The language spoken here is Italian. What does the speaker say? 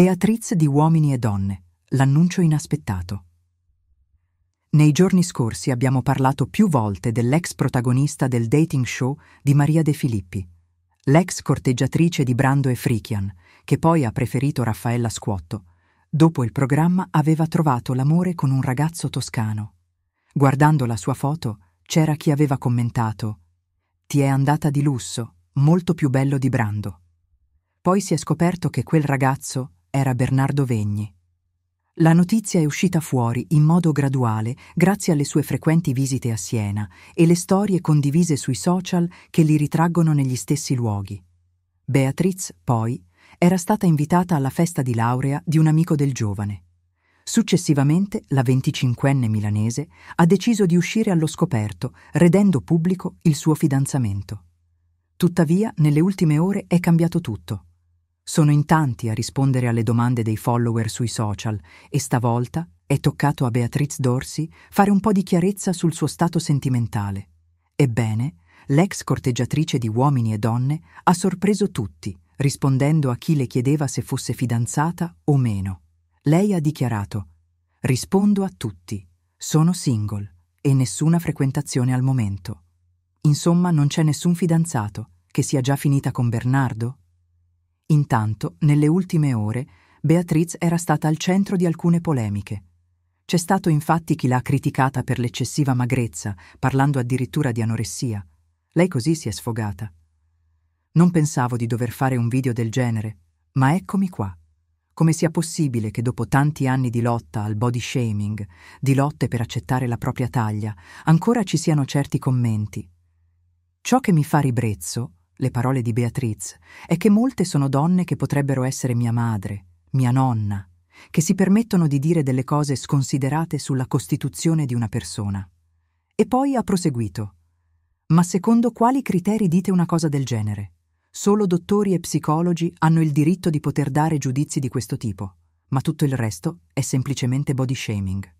Beatriz di Uomini e Donne, l'annuncio inaspettato. Nei giorni scorsi abbiamo parlato più volte dell'ex protagonista del dating show di Maria De Filippi, l'ex corteggiatrice di Brando e Frichian, che poi ha preferito Raffaella Scuotto. Dopo il programma aveva trovato l'amore con un ragazzo toscano. Guardando la sua foto, c'era chi aveva commentato Ti è andata di lusso, molto più bello di Brando. Poi si è scoperto che quel ragazzo era Bernardo Vegni. La notizia è uscita fuori in modo graduale grazie alle sue frequenti visite a Siena e le storie condivise sui social che li ritraggono negli stessi luoghi. Beatriz, poi, era stata invitata alla festa di laurea di un amico del giovane. Successivamente, la 25enne milanese ha deciso di uscire allo scoperto, redendo pubblico il suo fidanzamento. Tuttavia, nelle ultime ore è cambiato tutto. Sono in tanti a rispondere alle domande dei follower sui social e stavolta è toccato a Beatriz Dorsi fare un po' di chiarezza sul suo stato sentimentale. Ebbene, l'ex corteggiatrice di uomini e donne ha sorpreso tutti, rispondendo a chi le chiedeva se fosse fidanzata o meno. Lei ha dichiarato Rispondo a tutti, sono single e nessuna frequentazione al momento. Insomma, non c'è nessun fidanzato che sia già finita con Bernardo? Intanto, nelle ultime ore, Beatriz era stata al centro di alcune polemiche. C'è stato infatti chi l'ha criticata per l'eccessiva magrezza, parlando addirittura di anoressia. Lei così si è sfogata. Non pensavo di dover fare un video del genere, ma eccomi qua. Come sia possibile che dopo tanti anni di lotta al body shaming, di lotte per accettare la propria taglia, ancora ci siano certi commenti. Ciò che mi fa ribrezzo le parole di Beatriz, è che molte sono donne che potrebbero essere mia madre, mia nonna, che si permettono di dire delle cose sconsiderate sulla costituzione di una persona. E poi ha proseguito. Ma secondo quali criteri dite una cosa del genere? Solo dottori e psicologi hanno il diritto di poter dare giudizi di questo tipo, ma tutto il resto è semplicemente body shaming.